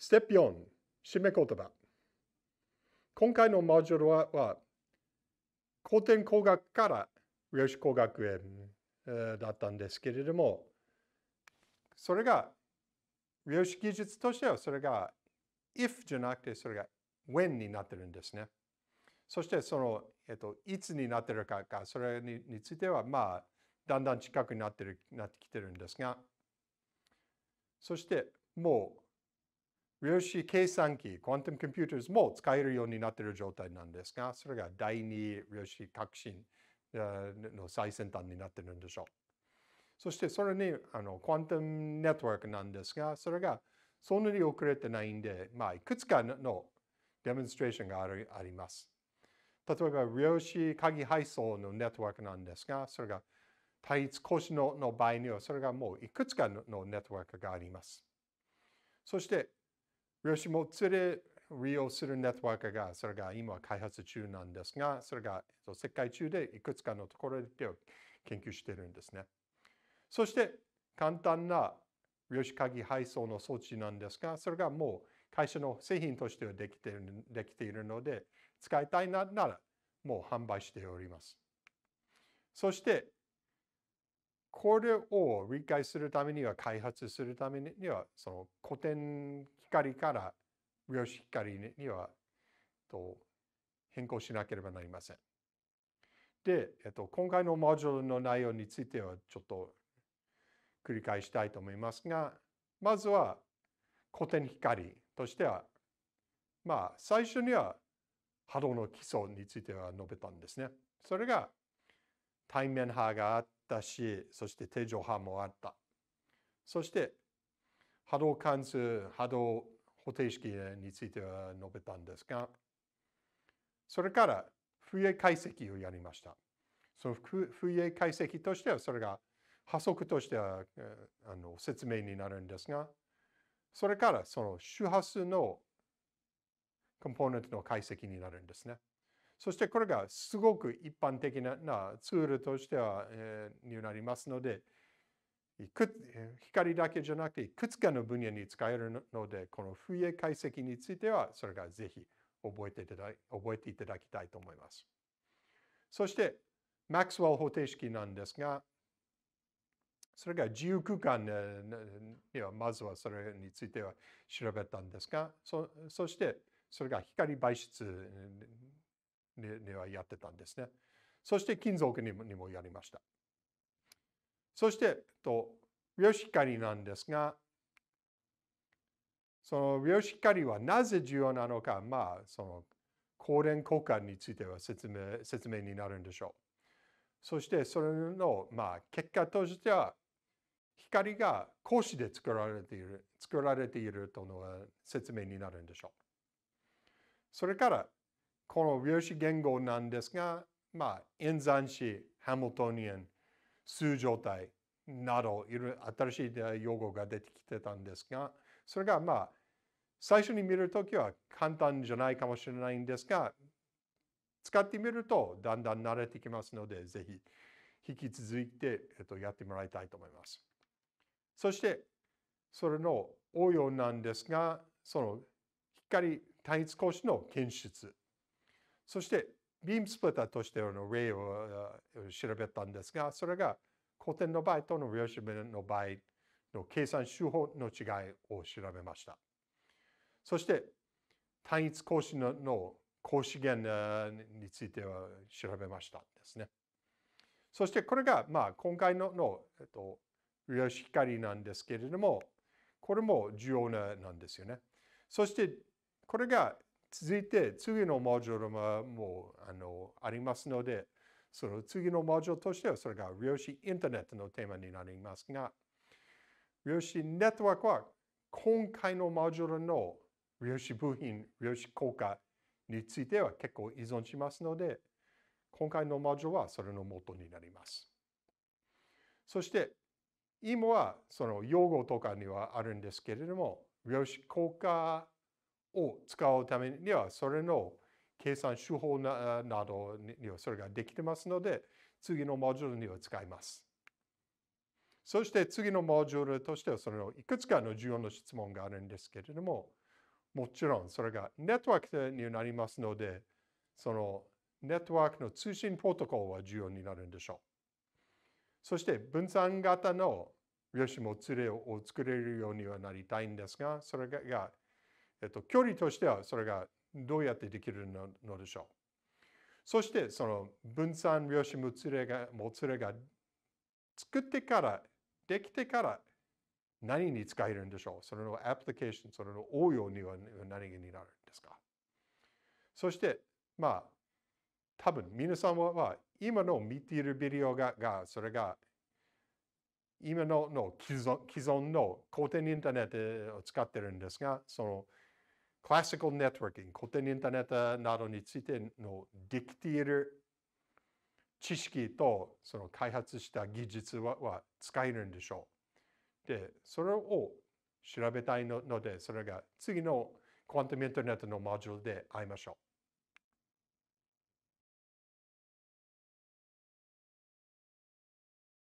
ステップ4、締め言葉。今回のマジュールは、古典工学から量子工学へ、えー、だったんですけれども、それが、量子技術としてはそれが if じゃなくてそれが when になってるんですね。そしてその、えっと、いつになってるかか、それにについては、まあ、だんだん近くなってるなってきてるんですが、そしてもう、量子計算機、クワントムコンピューターズも使えるようになっている状態なんですが、それが第二量子革新の最先端になっているんでしょう。そしてそれにあのクワントムネットワークなんですが、それがそんなに遅れてないんで、まあ、いくつかのデモンストレーションがあるあります。例えば、量子鍵配送のネットワークなんですが、それが対一格子のの場合には、それがもういくつかのネットワークがあります。そして、量子もつれ利用するネットワークが、それが今開発中なんですが、それが世界中でいくつかのところで研究しているんですね。そして、簡単な量子鍵配送の装置なんですが、それがもう会社の製品としてはできてるできているので、使いたいならもう販売しております。そして、これを理解するためには、開発するためには、その古典光から量子光にはと変更しなければなりません。で、えっと、今回のモジュールの内容についてはちょっと繰り返したいと思いますが、まずは古典光としては、まあ、最初には波動の基礎については述べたんですね。それが対面波があったし、そして定常波もあった。そして波動関数、波動方程式については述べたんですが、それから浮ーエ解析をやりました。その浮ーエ解析としては、それが波速としてはあの説明になるんですが、それからその周波数のコンポーネントの解析になるんですね。そしてこれがすごく一般的なツールとしては、えー、になりますので、いく光だけじゃなくていくつかの分野に使えるので、このフュ解析については、それがぜひ覚えていただ覚えていただきたいと思います。そして、マックスウェル方程式なんですが、それが自由空間には、まずはそれについては調べたんですが、そそして、それが光媒質にはやってたんですね。そして金属にもやりました。そして、と、病死光なんですが、その量子光はなぜ重要なのか、まあ、その、光電交換については説明、説明になるんでしょう。そして、それの、まあ、結果としては、光が格子で作られている、作られているとの説明になるんでしょう。それから、この量子言語なんですが、まあ、演算子、ハミルトニアン、数状態などいろいろ新しい用語が出てきてたんですがそれがまあ最初に見るときは簡単じゃないかもしれないんですが使ってみるとだんだん慣れてきますのでぜひ引き続いて、えっと、やってもらいたいと思います。そしてそれの応用なんですがその光単一格子の検出そしてビームスプリッターとしての例を調べたんですが、それが古典の場合との量子面の場合の計算手法の違いを調べました。そして、単一格子の格子源については調べましたんですね。そしてこれが、まあ、今回のの、えっと、量子光なんですけれども、これも重要ななんですよね。そして、これが続いて次のモジュールもあのありますので、その次のモジュールとしてはそれが量子インターネットのテーマになりますが、量子ネットワークは今回のモジュールの量子部品、量子効果については結構依存しますので、今回のモジュールはそれの元になります。そして今はその用語とかにはあるんですけれども、量子効果を使うためには、それの計算手法などにはそれができてますので、次のモジュールには使います。そして次のモジュールとしては、そのいくつかの重要な質問があるんですけれども、もちろんそれがネットワークになりますので、そのネットワークの通信プロトコルは重要になるんでしょう。そして分散型の量子も連れを作れるようにはなりたいんですが、それがえっと、距離としてはそれがどうやってできるのでしょう。そしてその分散量子もつれがもつれが作ってからできてから何に使えるんでしょうそれのアプリケーションそれの応用には何になるんですかそしてまあ多分皆さんは今の見ているビデオががそれが今のの既存既存の古典インターネットを使ってるんですがそのクラシカルネットワーキング、古典インターネットなどについてのできている知識とその開発した技術は使えるんでしょう。で、それを調べたいので、それが次のクワンタムインターネットのマジュールで会いましょう。